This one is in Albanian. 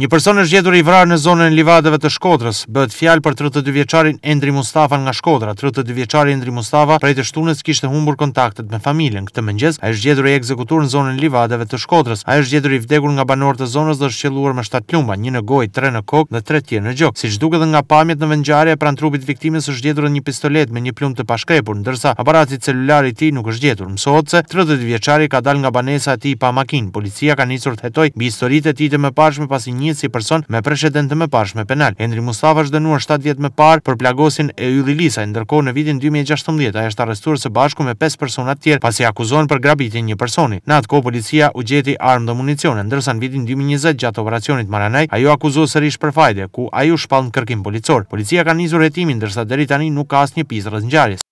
Një person është gjetur i vrarë në zonën livadeve të Shkodrës, bëhet fjalë për 32 vjeçarin Endri Mustafa nga Shkodra. 32 vjeçari Endri Mustafa prej të shtunës kishte humbur kontaktet me familjen. Këtë mëngjes ai është gjetur i ekzekutuar në zonën livadeve të Shkodrës. Ai është gjetur i vdekur nga banorët të zonës dhe është shëlluar me 7 plumba, një në gojë, 3 në kokë dhe 3 tjetër në gjok. Siç duket nga pamjet në vendngjarje pran trupit të viktimës është gjetur një pistolet me një plumb të pashkëpur, ndërsa aparati celular i tij nuk është gjetur. Mësohet se 32 vjeçari ka dalë nga banesa e tij pa makinë. Policia ka nisur të hetojë mbi historitë e tij të mëparshme pasi një si person me preshedent të më pashme penal. Endri Mustafa është dënuar 7 vjetë më parë për plagosin e Yudhi Lisa, ndërko në vitin 2016, a është arrestuar së bashku me 5 personat tjerë pasi akuzon për grabitin një personi. Në atë ko, policia u gjeti armë dhe municione, ndërsa në vitin 2020 gjatë operacionit Maranaj, a ju akuzo së rishë për fajde, ku a ju shpalën kërkim policor. Policia ka njëzur e ndërsa deri tani nuk ka asë një pizë rëzëngjarjes.